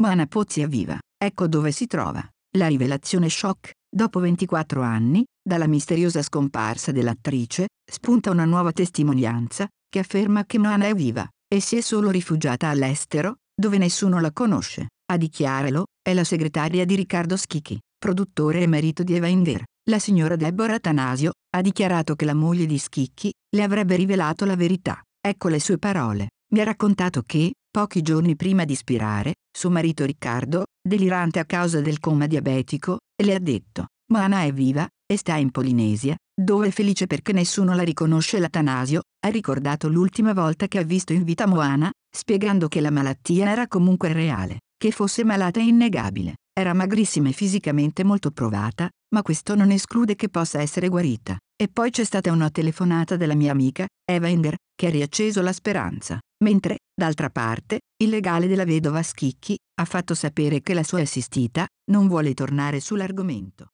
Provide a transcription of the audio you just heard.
Mana Pozzi è viva. ecco dove si trova. La rivelazione shock, dopo 24 anni, dalla misteriosa scomparsa dell'attrice, spunta una nuova testimonianza, che afferma che Mana è viva, e si è solo rifugiata all'estero, dove nessuno la conosce. A dichiararlo, è la segretaria di Riccardo Schicchi, produttore e marito di Eva Inver. La signora Deborah Atanasio, ha dichiarato che la moglie di Schicchi, le avrebbe rivelato la verità. Ecco le sue parole. Mi ha raccontato che, pochi giorni prima di spirare, suo marito Riccardo, delirante a causa del coma diabetico, le ha detto, Moana è viva, e sta in Polinesia, dove è felice perché nessuno la riconosce l'Atanasio, ha ricordato l'ultima volta che ha visto in vita Moana, spiegando che la malattia era comunque reale, che fosse malata è innegabile, era magrissima e fisicamente molto provata, ma questo non esclude che possa essere guarita. E poi c'è stata una telefonata della mia amica, Eva Inger, che ha riacceso la speranza mentre, d'altra parte, il legale della vedova Schicchi ha fatto sapere che la sua assistita non vuole tornare sull'argomento.